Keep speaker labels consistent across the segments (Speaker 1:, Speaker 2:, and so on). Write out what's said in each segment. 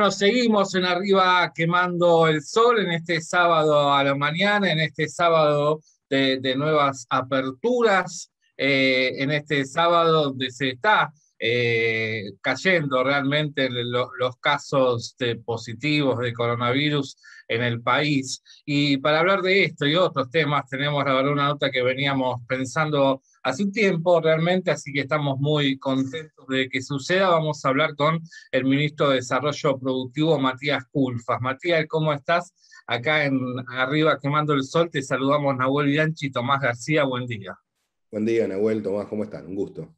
Speaker 1: bueno, seguimos en arriba quemando el sol en este sábado a la mañana, en este sábado de, nuevas aperturas, eh, en este sábado donde se está eh, cayendo realmente los casos este, positivos de coronavirus en el país. Y para hablar de esto y otros temas, tenemos la verdad una nota que veníamos pensando hace un tiempo realmente, así que estamos muy contentos de que suceda. Vamos a hablar con el ministro de Desarrollo Productivo, Matías Culfas. Matías, ¿cómo estás? Acá en arriba quemando el sol, te saludamos Nahuel Bianchi y Tomás García, buen día.
Speaker 2: Buen día, Nahuel, Tomás, ¿cómo están? Un gusto.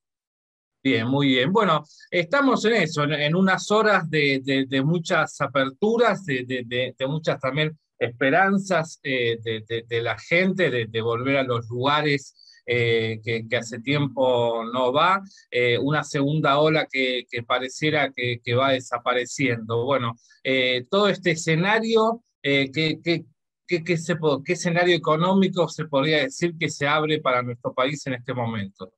Speaker 1: Bien, muy bien. Bueno, estamos en eso, en, unas horas de, muchas aperturas, de, muchas también esperanzas eh, de, la gente de volver a los lugares eh, que, hace tiempo no va, eh, una segunda ola que, pareciera que, va desapareciendo. Bueno, eh, todo este escenario, que, qué, ¿qué escenario económico se podría decir que se abre para nuestro país en este momento?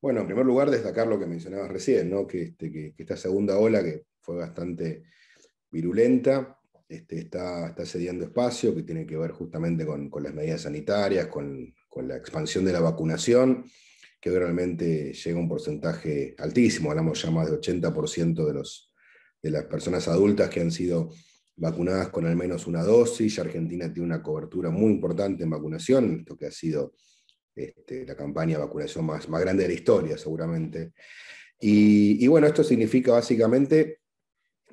Speaker 2: Bueno, en primer lugar, destacar lo que mencionabas recién, ¿no? que, este, esta segunda ola, que fue bastante virulenta, este, está, está cediendo espacio, que tiene que ver justamente con, con las medidas sanitarias, con con la expansión de la vacunación, que realmente llega a un porcentaje altísimo, hablamos ya más de 80% de, las personas adultas que han sido vacunadas con al menos una dosis. Argentina tiene una cobertura muy importante en vacunación, esto que ha sido este, la campaña de vacunación más, más grande de la historia, seguramente. y, bueno, esto significa básicamente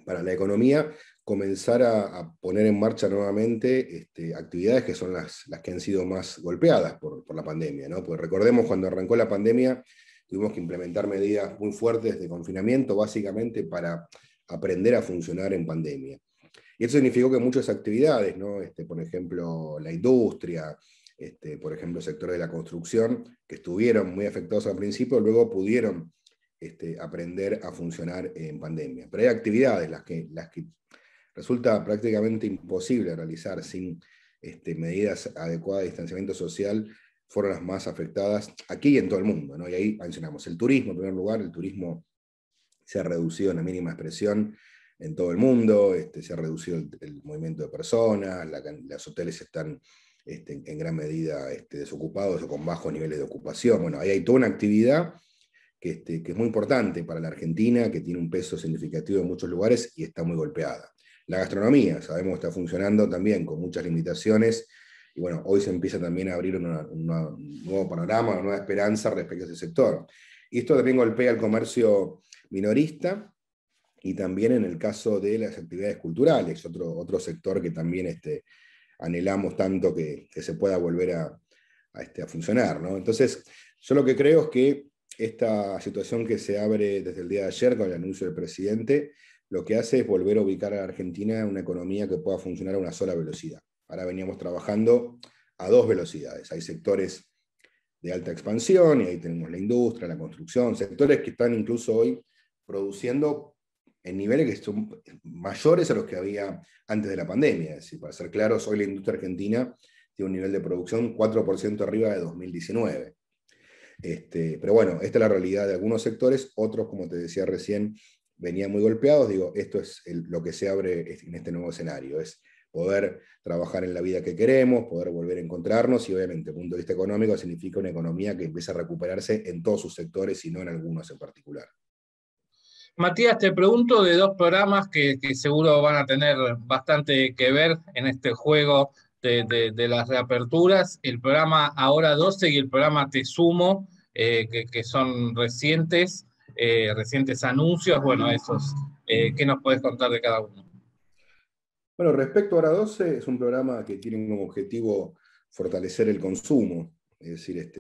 Speaker 2: para la economía comenzar a, poner en marcha nuevamente este, actividades que son las, las, que han sido más golpeadas por, la pandemia. ¿no? Porque recordemos cuando arrancó la pandemia, tuvimos que implementar medidas muy fuertes de confinamiento, básicamente para aprender a funcionar en pandemia. Y eso significó que muchas actividades, este, por ejemplo, la industria, este, por ejemplo, el sector de la construcción, que estuvieron muy afectados al principio, luego pudieron este, aprender a funcionar en pandemia. Pero hay actividades las que, las que resulta prácticamente imposible realizar sin este, medidas adecuadas de distanciamiento social, fueron las más afectadas aquí y en todo el mundo. Y ahí mencionamos el turismo, en primer lugar, el turismo se ha reducido en la mínima expresión en todo el mundo, este, se ha reducido el, movimiento de personas, los hoteles están este, en gran medida desocupados o con bajos niveles de ocupación. Bueno, ahí hay toda una actividad que es muy importante para la Argentina, que tiene un peso significativo en muchos lugares y está muy golpeada. La gastronomía, sabemos, que está funcionando también con muchas limitaciones. Y bueno, hoy se empieza también a abrir un nuevo panorama, una nueva esperanza respecto a ese sector. Y esto también golpea al comercio minorista y también en el caso de las actividades culturales, otro, otro sector que también este, anhelamos tanto que, se pueda volver a, este, a funcionar. Entonces, yo lo que creo es que esta situación que se abre desde el día de ayer con el anuncio del presidente lo que hace es volver a ubicar a la Argentina en una economía que pueda funcionar a una sola velocidad. Ahora veníamos trabajando a dos velocidades. Hay sectores de alta expansión y ahí tenemos la industria, la construcción, sectores que están incluso hoy produciendo en niveles que son mayores a los que había antes de la pandemia. Es decir, para ser claros, hoy la industria argentina tiene un nivel de producción 4% arriba de 2019. Este, pero bueno, esta es la realidad de algunos sectores, otros, como te decía recién, venían muy golpeados, digo, esto es lo que se abre en este nuevo escenario, es poder trabajar en la vida que queremos, poder volver a encontrarnos y obviamente, desde el punto de vista económico, significa una economía que empieza a recuperarse en todos sus sectores y no en
Speaker 1: algunos en particular. Matías, te pregunto de dos programas que, seguro van a tener bastante que ver en este juego de, las reaperturas, el programa Ahora 12 y el programa Te Sumo, eh, que son recientes. Eh, recientes anuncios, bueno, esos, eh, ¿qué nos puedes contar de cada uno?
Speaker 2: Bueno, respecto a Hora 12, es un programa que tiene como objetivo fortalecer el consumo, es decir, este,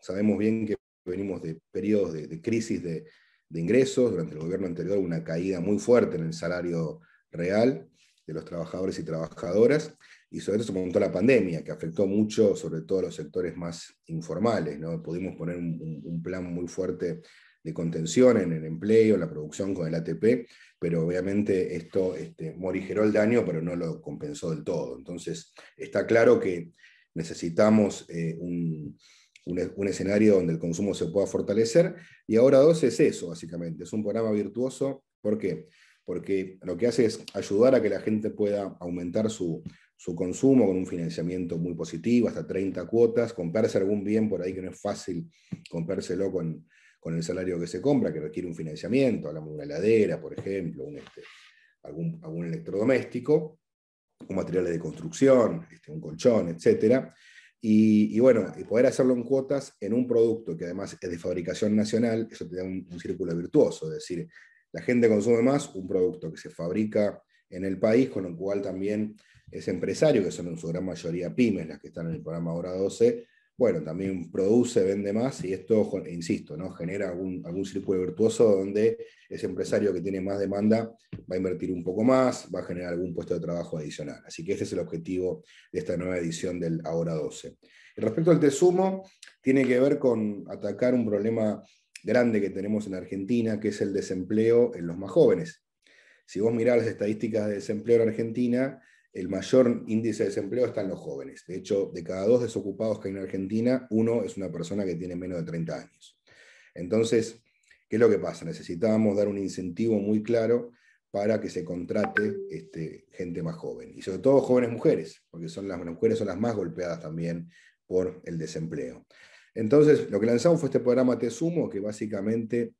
Speaker 2: sabemos bien que venimos de periodos de, crisis de, ingresos, durante el gobierno anterior una caída muy fuerte en el salario real de los trabajadores y trabajadoras, y sobre todo se montó la pandemia, que afectó mucho sobre todo a los sectores más informales. ¿no? Pudimos poner un plan muy fuerte de contención en el empleo, la producción con el ATP, pero obviamente esto este, morigeró el daño, pero no lo compensó del todo. Entonces, está claro que necesitamos eh, un, escenario donde el consumo se pueda fortalecer, y ahora dos es eso, básicamente, es un programa virtuoso, ¿por qué? Porque lo que hace es ayudar a que la gente pueda aumentar su, su consumo con un financiamiento muy positivo, hasta 30 cuotas, comprarse algún bien por ahí que no es fácil comprárselo con con el salario que se compra, que requiere un financiamiento, hablamos de una heladera, por ejemplo, este, algún, electrodoméstico, un material de construcción, este, un colchón, etc. Y, bueno, y poder hacerlo en cuotas en un producto que además es de fabricación nacional, eso te da un, círculo virtuoso, es decir, la gente consume más un producto que se fabrica en el país, con lo cual también es empresario, que son en su gran mayoría pymes, las que están en el programa Hora 12, bueno, también produce, vende más y esto, insisto, ¿no? genera algún, círculo virtuoso donde ese empresario que tiene más demanda va a invertir un poco más, va a generar algún puesto de trabajo adicional. Así que ese es el objetivo de esta nueva edición del Ahora 12. respecto al Tesumo, tiene que ver con atacar un problema grande que tenemos en Argentina, que es el desempleo en los más jóvenes. Si vos mirás las estadísticas de desempleo en Argentina, el mayor índice de desempleo está en los jóvenes. De hecho, de cada dos desocupados que hay en Argentina, uno es una persona que tiene menos de 30 años. Entonces, ¿qué es lo que pasa? Necesitábamos dar un incentivo muy claro para que se contrate este, gente más joven. Y sobre todo jóvenes mujeres, porque son las, las mujeres son las más golpeadas también por el desempleo. Entonces, lo que lanzamos fue este programa Te Sumo, que básicamente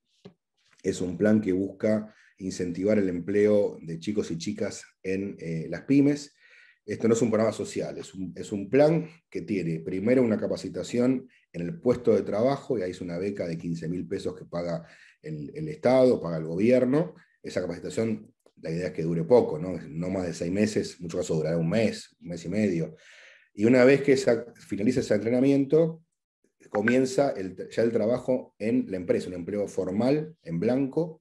Speaker 2: es un plan que busca incentivar el empleo de chicos y chicas en eh, las pymes. Esto no es un programa social, es un, plan que tiene primero una capacitación en el puesto de trabajo, y ahí es una beca de 15 mil pesos que paga el, Estado, paga el gobierno. Esa capacitación, la idea es que dure poco, no, más de seis meses, en muchos casos durará un mes, un mes y medio. Y una vez que esa, finaliza ese entrenamiento, comienza ya el trabajo en la empresa, un empleo formal, en blanco,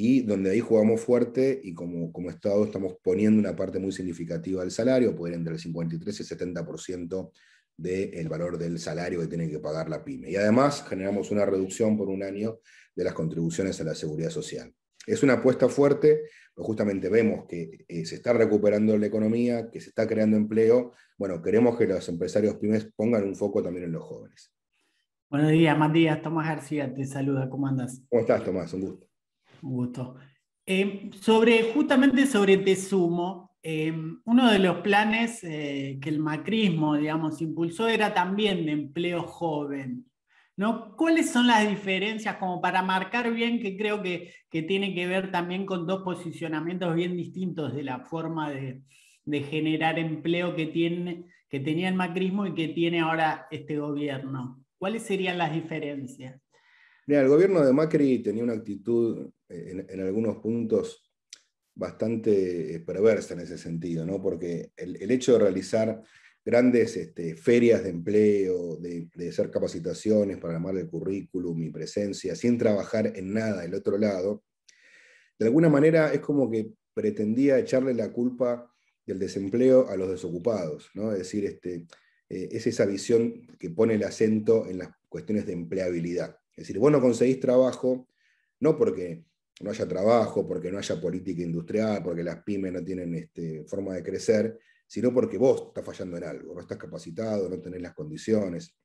Speaker 2: y donde ahí jugamos fuerte y como, como Estado estamos poniendo una parte muy significativa del salario, ir entre el 53 y el 70% del valor del salario que tiene que pagar la pyme. Y además generamos una reducción por un año de las contribuciones a la seguridad social. Es una apuesta fuerte, pero justamente vemos que eh, se está recuperando la economía, que se está creando empleo. Bueno, queremos que los empresarios pymes pongan un foco también en los jóvenes.
Speaker 3: Buenos días, Matías. Tomás García te saluda. ¿Cómo andas?
Speaker 2: ¿Cómo estás, Tomás? Un gusto
Speaker 3: gusto. Eh, sobre, justamente sobre Tesumo, eh, uno de los planes eh, que el macrismo, digamos, impulsó era también de empleo joven. ¿no? ¿Cuáles son las diferencias como para marcar bien que creo que, tiene que ver también con dos posicionamientos bien distintos de la forma de, generar empleo que, tiene, que tenía el macrismo y que tiene ahora este gobierno? ¿Cuáles serían las diferencias?
Speaker 2: el gobierno de Macri tenía una actitud eh, en, algunos puntos bastante eh, perversa en ese sentido, porque el, hecho de realizar grandes este, ferias de empleo, de, hacer capacitaciones para armar el currículum y presencia, sin trabajar en nada del otro lado, de alguna manera es como que pretendía echarle la culpa del desempleo a los desocupados, es decir, este, eh, es esa visión que pone el acento en las cuestiones de empleabilidad. Es decir, vos no conseguís trabajo, no porque no haya trabajo, porque no haya política industrial, porque las pymes no tienen este, forma de crecer, sino porque vos estás fallando en algo, no estás capacitado, no tenés las condiciones.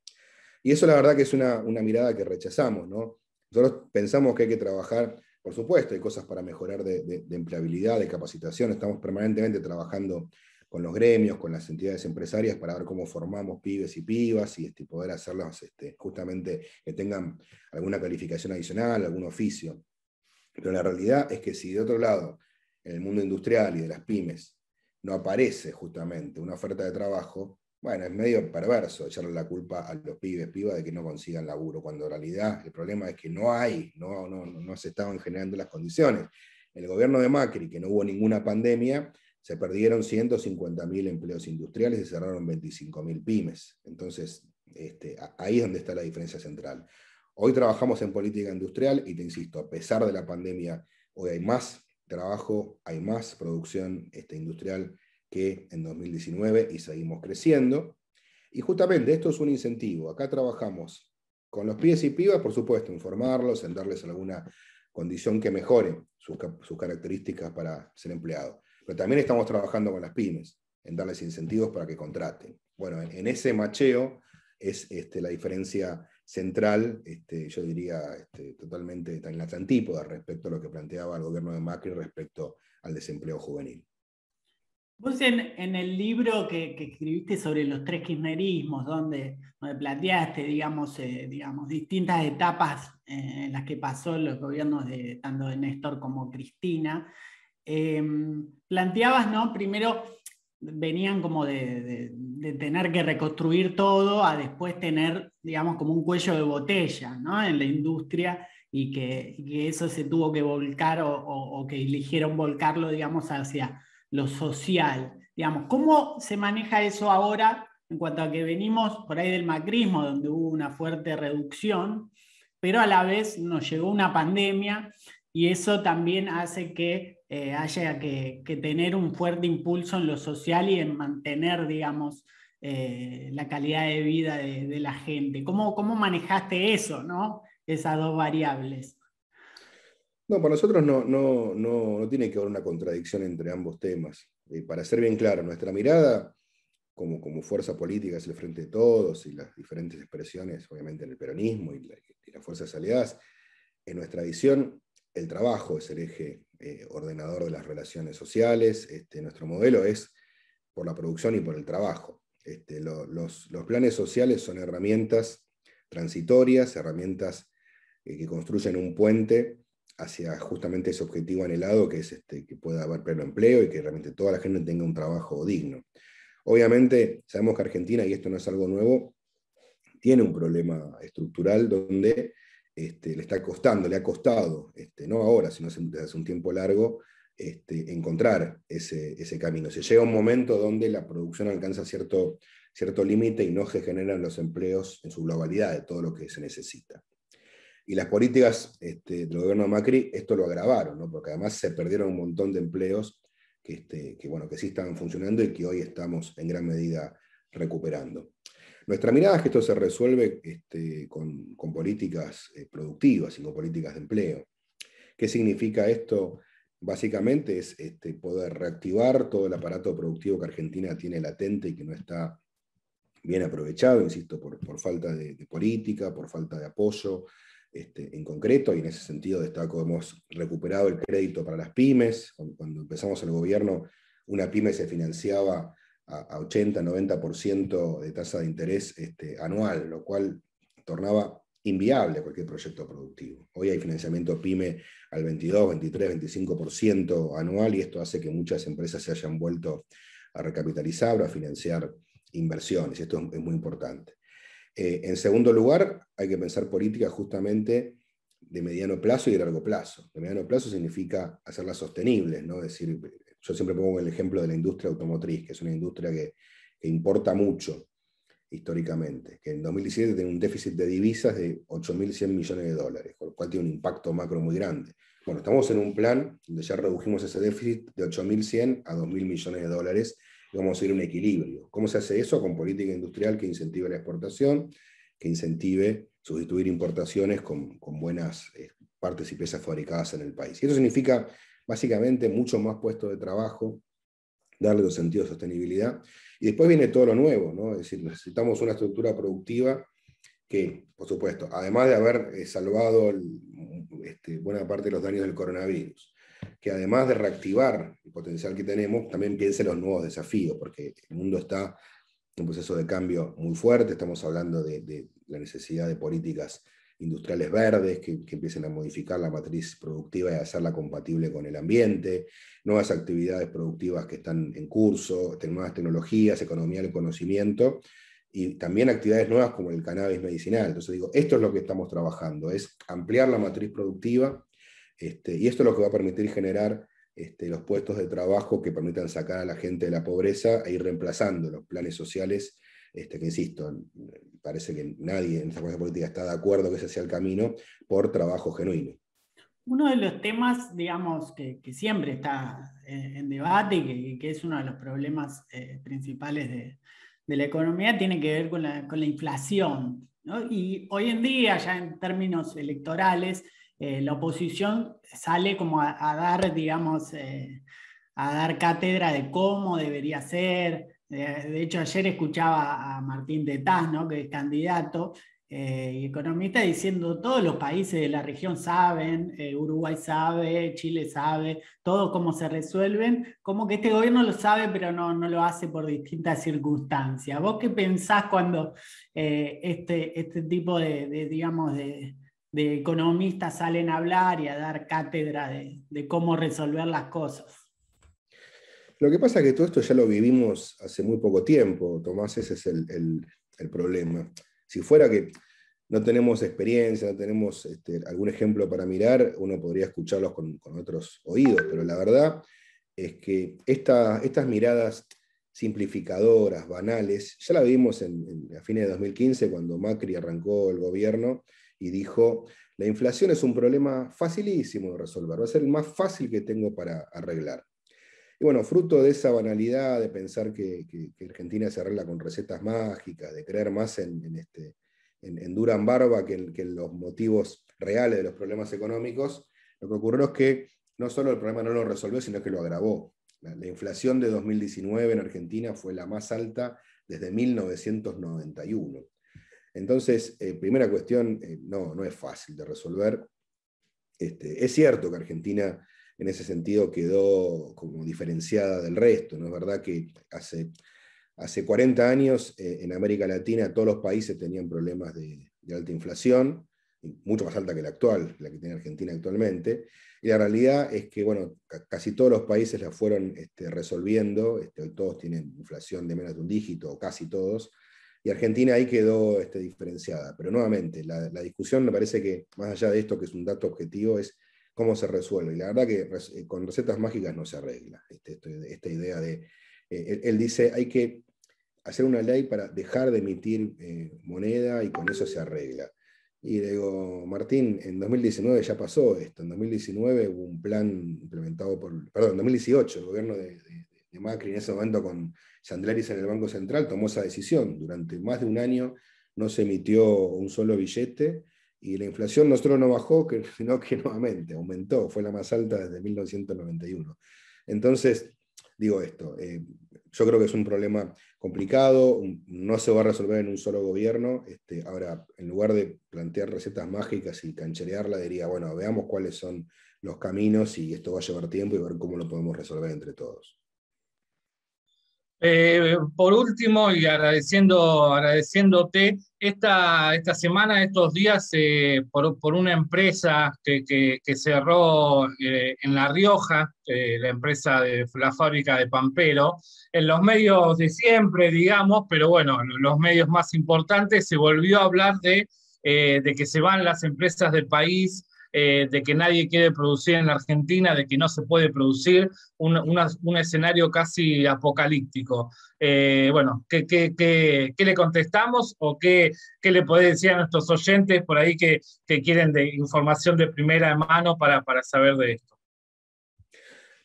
Speaker 2: Y eso la verdad que es una, mirada que rechazamos, ¿no? Nosotros pensamos que hay que trabajar, por supuesto, hay cosas para mejorar de empleabilidad, de capacitación, estamos permanentemente trabajando con los gremios, con las entidades empresarias, para ver cómo formamos pibes y pibas y este, poder hacerlos este, justamente que tengan alguna calificación adicional, algún oficio. Pero la realidad es que si de otro lado, en el mundo industrial y de las pymes, no aparece justamente una oferta de trabajo, bueno, es medio perverso echarle la culpa a los pibes, pibas, de que no consigan laburo, cuando en realidad el problema es que no hay, no, no, no se estaban generando las condiciones. El gobierno de Macri, que no hubo ninguna pandemia, se perdieron 150.000 empleos industriales y cerraron 25.000 pymes. Entonces, este, ahí es donde está la diferencia central. Hoy trabajamos en política industrial y te insisto, a pesar de la pandemia, hoy hay más trabajo, hay más producción este, industrial que en 2019 y seguimos creciendo. Y justamente esto es un incentivo. Acá trabajamos con los pies y pibas, por supuesto, informarlos, en darles alguna condición que mejore sus, sus características para ser empleado. Pero también estamos trabajando con las pymes, en darles incentivos para que contraten. Bueno, en, ese macheo es este, la diferencia central, este, yo diría este, totalmente tan las respecto a lo que planteaba el gobierno de Macri respecto al desempleo juvenil.
Speaker 3: Vos en, el libro que, escribiste sobre los tres kirchnerismos, donde, planteaste, eh, digamos, distintas etapas eh, en las que pasó los gobiernos de tanto de Néstor como Cristina, Em, planteabas, ¿no? Primero venían como de, tener que reconstruir todo a después tener, digamos, como un cuello de botella, ¿no? En la industria y que, eso se tuvo que volcar o, que eligieron volcarlo, digamos, hacia lo social. Digamos, ¿cómo se maneja eso ahora en cuanto a que venimos por ahí del macrismo, donde hubo una fuerte reducción, pero a la vez nos llegó una pandemia y eso también hace que eh, haya que, tener un fuerte impulso en lo social y en mantener, digamos, eh, la calidad de vida de, la gente. ¿Cómo, manejaste eso, no? Esas dos variables.
Speaker 2: No, para nosotros no, no, tiene que haber una contradicción entre ambos temas. Y eh, para ser bien claro, nuestra mirada como, como fuerza política es el frente de todos y las diferentes expresiones, obviamente, en el peronismo y, y las fuerzas aliadas, en nuestra visión el trabajo es el eje eh, ordenador de las relaciones sociales, este, nuestro modelo es por la producción y por el trabajo. Este, los, planes sociales son herramientas transitorias, herramientas eh, que construyen un puente hacia justamente ese objetivo anhelado que es este, que pueda haber pleno empleo y que realmente toda la gente tenga un trabajo digno. Obviamente, sabemos que Argentina, y esto no es algo nuevo, tiene un problema estructural donde este, le está costando, le ha costado, este, no ahora, sino hace, desde hace un tiempo largo, este, encontrar ese, camino. Se llega un momento donde la producción alcanza cierto, límite y no se generan los empleos en su globalidad de todo lo que se necesita. Y las políticas del gobierno Macri esto lo agravaron, ¿no? porque además se perdieron un montón de empleos bueno, que sí estaban funcionando y que hoy estamos en gran medida recuperando. Nuestra mirada es que esto se resuelve este, con, políticas eh, productivas y con políticas de empleo. ¿Qué significa esto? Básicamente es este, poder reactivar todo el aparato productivo que Argentina tiene latente y que no está bien aprovechado, insisto, por, falta de, política, por falta de apoyo este, en concreto, y en ese sentido destaco, hemos recuperado el crédito para las pymes, cuando, empezamos el gobierno, una pyme se financiaba a, 80, 90% de tasa de interés este, anual, lo cual tornaba inviable cualquier proyecto productivo. Hoy hay financiamiento PYME al 22, 23, 25% anual y esto hace que muchas empresas se hayan vuelto a recapitalizar o a financiar inversiones. Esto es, muy importante. Eh, en segundo lugar, hay que pensar políticas justamente de mediano plazo y de largo plazo. De mediano plazo significa hacerlas sostenibles, ¿no? decir, yo siempre pongo el ejemplo de la industria automotriz, que es una industria que, importa mucho históricamente, que en 2017 tiene un déficit de divisas de 8.100 millones de dólares, con lo cual tiene un impacto macro muy grande. Bueno, estamos en un plan donde ya redujimos ese déficit de 8.100 a 2.000 millones de dólares y vamos a ir a un equilibrio. ¿Cómo se hace eso? Con política industrial que incentive la exportación, que incentive sustituir importaciones con, con buenas eh, partes y piezas fabricadas en el país. Y eso significa básicamente mucho más puestos de trabajo, darle un sentido de sostenibilidad. Y después viene todo lo nuevo, ¿no? Es decir, necesitamos una estructura productiva que, por supuesto, además de haber eh, salvado este, buena parte de los daños del coronavirus, que además de reactivar el potencial que tenemos, también piense en los nuevos desafíos, porque el mundo está en un proceso de cambio muy fuerte, estamos hablando de, de la necesidad de políticas industriales verdes que, empiecen a modificar la matriz productiva y hacerla compatible con el ambiente, nuevas actividades productivas que están en curso, nuevas tecnologías, economía del conocimiento y también actividades nuevas como el cannabis medicinal. Entonces digo, esto es lo que estamos trabajando, es ampliar la matriz productiva este, y esto es lo que va a permitir generar este, los puestos de trabajo que permitan sacar a la gente de la pobreza e ir reemplazando los planes sociales este, que insisto, parece que nadie en esa política está de acuerdo que ese sea el camino, por trabajo genuino.
Speaker 3: Uno de los temas, digamos, que, siempre está eh, en, debate y que, es uno de los problemas eh, principales de, la economía tiene que ver con la, inflación. Y hoy en día, ya en términos electorales, eh, la oposición sale como dar, digamos, a dar cátedra de cómo debería ser, eh, de hecho, ayer escuchaba a Martín de ¿no? que es candidato eh, economista, diciendo todos los países de la región saben, eh, Uruguay sabe, Chile sabe, todo cómo se resuelven, como que este gobierno lo sabe, pero no, lo hace por distintas circunstancias. ¿Vos qué pensás cuando este, este tipo de, digamos, de, economistas salen a hablar y a dar cátedra de cómo resolver las cosas?
Speaker 2: Lo que pasa es que todo esto ya lo vivimos hace muy poco tiempo, Tomás, ese es el, problema. Si fuera que no tenemos experiencia, no tenemos este, algún ejemplo para mirar, uno podría escucharlos con, otros oídos, pero la verdad es que estas miradas simplificadoras, banales, ya la vimos a fines de 2015 cuando Macri arrancó el gobierno y dijo, la inflación es un problema facilísimo de resolver, va a ser el más fácil que tengo para arreglar. Y bueno, fruto de esa banalidad, de pensar que, Argentina se arregla con recetas mágicas, de creer más en, este, Durán Barba que en, los motivos reales de los problemas económicos, lo que ocurrió es que no solo el problema no lo resolvió, sino que lo agravó. La, inflación de 2019 en Argentina fue la más alta desde 1991. Entonces, eh, primera cuestión, eh, no, no es fácil de resolver. Este, es cierto que Argentina en ese sentido quedó como diferenciada del resto. ¿no? Es verdad que hace, hace 40 años eh, en América Latina todos los países tenían problemas de, alta inflación, mucho más alta que la actual, la que tiene Argentina actualmente. Y la realidad es que, bueno, casi todos los países la fueron este, resolviendo, hoy este, todos tienen inflación de menos de un dígito, o casi todos, y Argentina ahí quedó este, diferenciada. Pero nuevamente, la, discusión me parece que, más allá de esto que es un dato objetivo, es cómo se resuelve. Y la verdad que eh, con recetas mágicas no se arregla este, esta idea de... Eh, él, dice, hay que hacer una ley para dejar de emitir eh, moneda y con eso se arregla. Y le digo, Martín, en 2019 ya pasó esto. En 2019 hubo un plan implementado por, perdón, en 2018, el gobierno de, de Macri en ese momento con Sandlaris en el Banco Central tomó esa decisión. Durante más de un año no se emitió un solo billete y la inflación no solo no bajó, sino que nuevamente aumentó, fue la más alta desde 1991. Entonces, digo esto, eh, yo creo que es un problema complicado, no se va a resolver en un solo gobierno. Este, ahora, en lugar de plantear recetas mágicas y cancherearla, diría, bueno, veamos cuáles son los caminos y esto va a llevar tiempo y ver cómo lo podemos resolver entre todos.
Speaker 1: Eh, por último, y agradeciendo, agradeciéndote, esta, esta semana, estos días, eh, por, una empresa que, cerró eh, en La Rioja, la empresa de la fábrica de Pampero, en los medios de siempre, digamos, pero bueno, los medios más importantes se volvió a hablar de, de que se van las empresas del país eh, de que nadie quiere producir en Argentina, de que no se puede producir, un, escenario casi apocalíptico. Eh, bueno, ¿qué, le contestamos o qué, le podéis decir a nuestros oyentes por ahí que, quieren de información de primera mano para, saber de esto?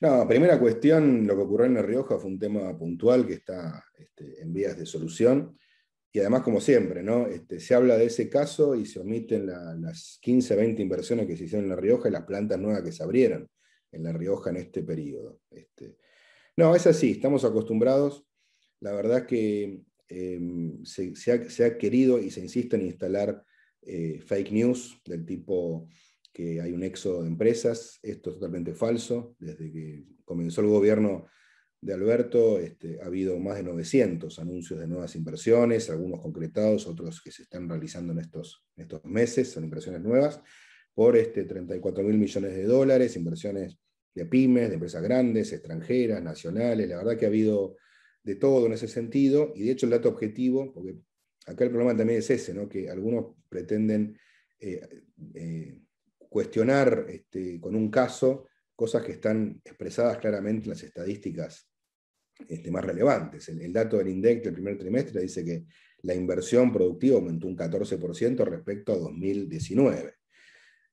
Speaker 2: No, primera cuestión, lo que ocurrió en La Rioja fue un tema puntual que está este, en vías de solución. Y además, como siempre, ¿no? Este, se habla de ese caso y se omiten las 15, 20 inversiones que se hicieron en La Rioja y las plantas nuevas que se abrieron en La Rioja en este periodo. Este. no, es así, estamos acostumbrados. La verdad que em, se, ha, querido y se insiste en instalar eh, fake news del tipo que hay un éxodo de empresas. Esto es totalmente falso. Desde que comenzó el gobierno de Alberto, este, ha habido más de 900 anuncios de nuevas inversiones, algunos concretados, otros que se están realizando en estos, estos meses, son inversiones nuevas, por este, 34 mil millones de dólares, inversiones de pymes, de empresas grandes, extranjeras, nacionales, la verdad que ha habido de todo en ese sentido, y de hecho el dato objetivo, porque acá el problema también es ese, ¿no? que algunos pretenden eh, eh, cuestionar este, con un caso cosas que están expresadas claramente en las estadísticas este, más relevantes. El, dato del INDEC del primer trimestre dice que la inversión productiva aumentó un 14% respecto a 2019.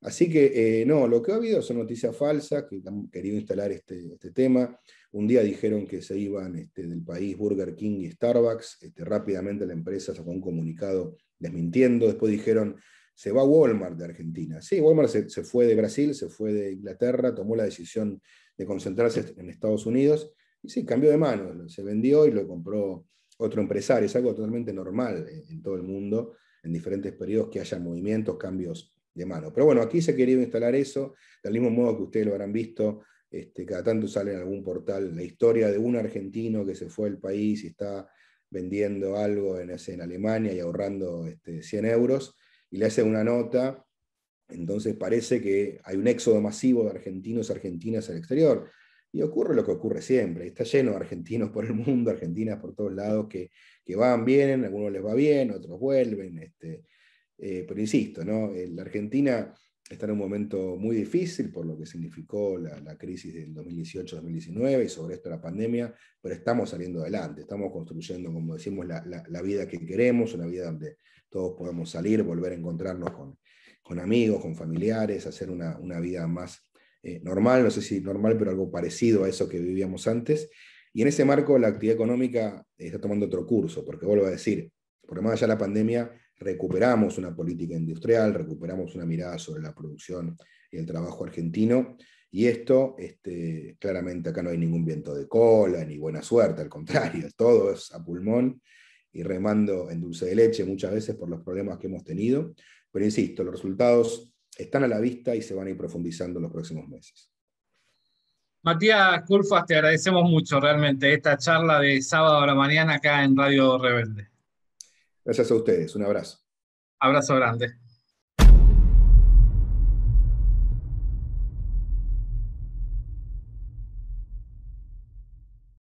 Speaker 2: Así que, eh, no, lo que ha habido son noticias falsas, que han querido instalar este, este tema. Un día dijeron que se iban este, del país Burger King y Starbucks. rápidamente la empresa sacó un comunicado desmintiendo. Después dijeron, se va Walmart de Argentina. Sí, Walmart se, se fue de Brasil, se fue de Inglaterra, tomó la decisión de concentrarse en Estados Unidos sí, cambió de mano, se vendió y lo compró otro empresario. Es algo totalmente normal eh, en todo el mundo, en diferentes periodos que haya movimientos, cambios de mano. Pero bueno, aquí se ha querido instalar eso, del mismo modo que ustedes lo habrán visto, este, cada tanto sale en algún portal la historia de un argentino que se fue al país y está vendiendo algo en, Alemania y ahorrando 100 este, euros, y le hace una nota entonces parece que hay un éxodo masivo de argentinos y argentinas al exterior. Y ocurre lo que ocurre siempre, está lleno de argentinos por el mundo, argentinas por todos lados, que, van, vienen, algunos les va bien, otros vuelven. Este, eh, pero insisto, eh, la Argentina está en un momento muy difícil por lo que significó la, crisis del 2018-2019 y sobre esto la pandemia, pero estamos saliendo adelante, estamos construyendo, como decimos, la, vida que queremos, una vida donde todos podemos salir, volver a encontrarnos con, amigos, con familiares, hacer una, una vida más eh, normal, no sé si normal, pero algo parecido a eso que vivíamos antes. Y en ese marco la actividad económica eh, está tomando otro curso, porque vuelvo a decir, por más allá de la pandemia, recuperamos una política industrial, recuperamos una mirada sobre la producción y el trabajo argentino. Y esto, este, claramente acá no hay ningún viento de cola ni buena suerte, al contrario, todo es a pulmón y remando en dulce de leche muchas veces por los problemas que hemos tenido. Pero insisto, los resultados están a la vista y se van a ir profundizando en los próximos meses.
Speaker 1: Matías Curfas, te agradecemos mucho realmente esta charla de sábado a la mañana acá en Radio Rebelde.
Speaker 2: Gracias a ustedes, un
Speaker 1: abrazo. Abrazo grande.